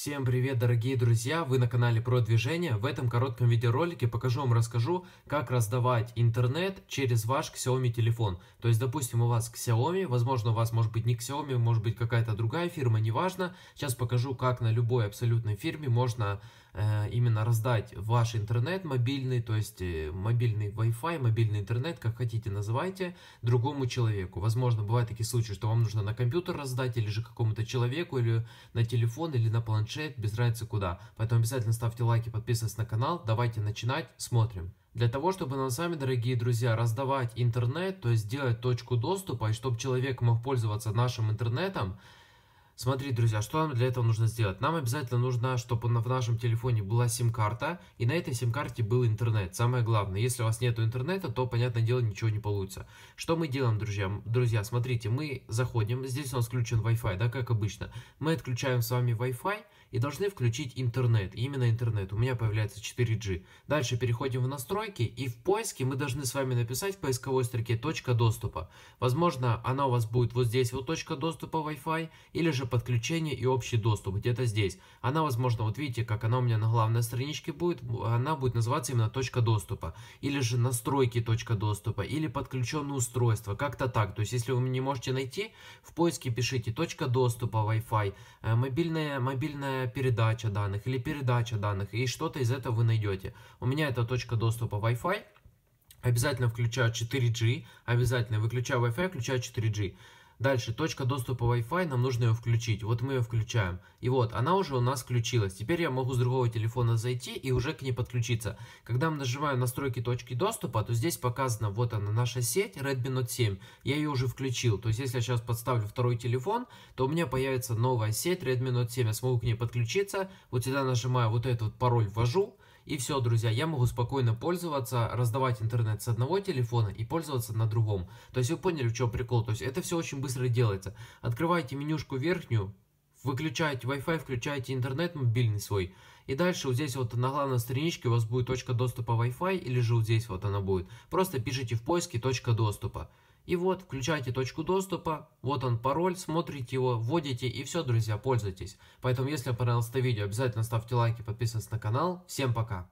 Всем привет, дорогие друзья! Вы на канале Про Движение. В этом коротком видеоролике покажу вам, расскажу, как раздавать интернет через ваш Xiaomi телефон. То есть, допустим, у вас Xiaomi, возможно, у вас может быть не Xiaomi, может быть какая-то другая фирма, неважно. Сейчас покажу, как на любой абсолютной фирме можно Э, именно раздать ваш интернет мобильный, то есть э, мобильный Wi-Fi, мобильный интернет, как хотите называйте, другому человеку. Возможно, бывают такие случаи, что вам нужно на компьютер раздать или же какому-то человеку, или на телефон, или на планшет, без разницы куда. Поэтому обязательно ставьте лайки, подписывайтесь на канал, давайте начинать, смотрим. Для того, чтобы нам с вами, дорогие друзья, раздавать интернет, то есть сделать точку доступа, и чтобы человек мог пользоваться нашим интернетом, Смотри, друзья, что нам для этого нужно сделать? Нам обязательно нужно, чтобы в нашем телефоне была сим-карта, и на этой сим-карте был интернет. Самое главное, если у вас нет интернета, то, понятное дело, ничего не получится. Что мы делаем, друзья? Друзья, смотрите, мы заходим, здесь у нас включен Wi-Fi, да, как обычно. Мы отключаем с вами Wi-Fi и должны включить интернет, именно интернет. У меня появляется 4G. Дальше переходим в настройки, и в поиске мы должны с вами написать в поисковой строке «точка доступа». Возможно, она у вас будет вот здесь, вот точка доступа Wi-Fi, или же подключение и общий доступ, где-то здесь. Она, возможно, вот видите, как она у меня на главной страничке будет, она будет называться именно точка доступа, или же настройки точка доступа, или подключенное устройство, как-то так. То есть, если вы не можете найти, в поиске пишите точка доступа Wi-Fi, э, мобильная, мобильная передача данных или передача данных, и что-то из этого вы найдете. У меня это точка доступа Wi-Fi, обязательно включаю 4G, обязательно выключаю Wi-Fi, включаю 4G. Дальше, точка доступа Wi-Fi, нам нужно ее включить. Вот мы ее включаем. И вот, она уже у нас включилась. Теперь я могу с другого телефона зайти и уже к ней подключиться. Когда мы нажимаем настройки точки доступа, то здесь показано, вот она, наша сеть Redmi Note 7. Я ее уже включил. То есть, если я сейчас подставлю второй телефон, то у меня появится новая сеть Redmi Note 7. Я смогу к ней подключиться. Вот сюда нажимаю вот этот пароль ввожу. И все, друзья, я могу спокойно пользоваться, раздавать интернет с одного телефона и пользоваться на другом. То есть вы поняли, в чем прикол. То есть это все очень быстро делается. Открываете менюшку верхнюю, выключаете Wi-Fi, включаете интернет мобильный свой. И дальше вот здесь вот на главной страничке у вас будет точка доступа Wi-Fi или же вот здесь вот она будет. Просто пишите в поиске точка доступа. И вот, включайте точку доступа, вот он пароль, смотрите его, вводите и все, друзья, пользуйтесь. Поэтому, если вам понравилось это видео, обязательно ставьте лайки, подписывайтесь на канал. Всем пока!